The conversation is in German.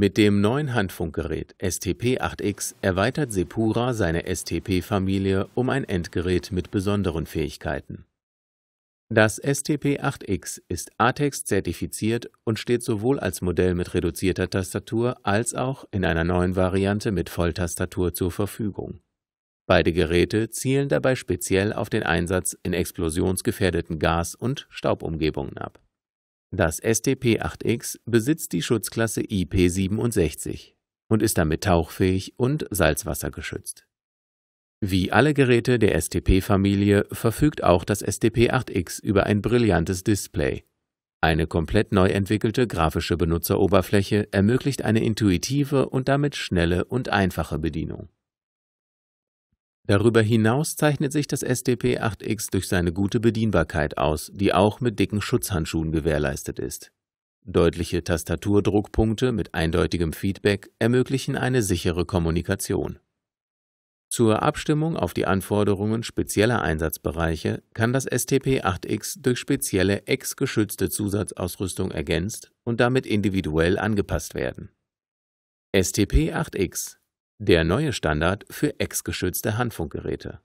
Mit dem neuen Handfunkgerät STP-8X erweitert Sepura seine STP-Familie um ein Endgerät mit besonderen Fähigkeiten. Das STP-8X ist ATEX zertifiziert und steht sowohl als Modell mit reduzierter Tastatur als auch in einer neuen Variante mit Volltastatur zur Verfügung. Beide Geräte zielen dabei speziell auf den Einsatz in explosionsgefährdeten Gas- und Staubumgebungen ab das STP-8X besitzt die Schutzklasse IP67 und ist damit tauchfähig und salzwassergeschützt. Wie alle Geräte der STP-Familie verfügt auch das STP-8X über ein brillantes Display. Eine komplett neu entwickelte grafische Benutzeroberfläche ermöglicht eine intuitive und damit schnelle und einfache Bedienung. Darüber hinaus zeichnet sich das SDP 8X durch seine gute Bedienbarkeit aus, die auch mit dicken Schutzhandschuhen gewährleistet ist. Deutliche Tastaturdruckpunkte mit eindeutigem Feedback ermöglichen eine sichere Kommunikation. Zur Abstimmung auf die Anforderungen spezieller Einsatzbereiche kann das STP-8X durch spezielle x geschützte Zusatzausrüstung ergänzt und damit individuell angepasst werden. STP-8X der neue Standard für exgeschützte Handfunkgeräte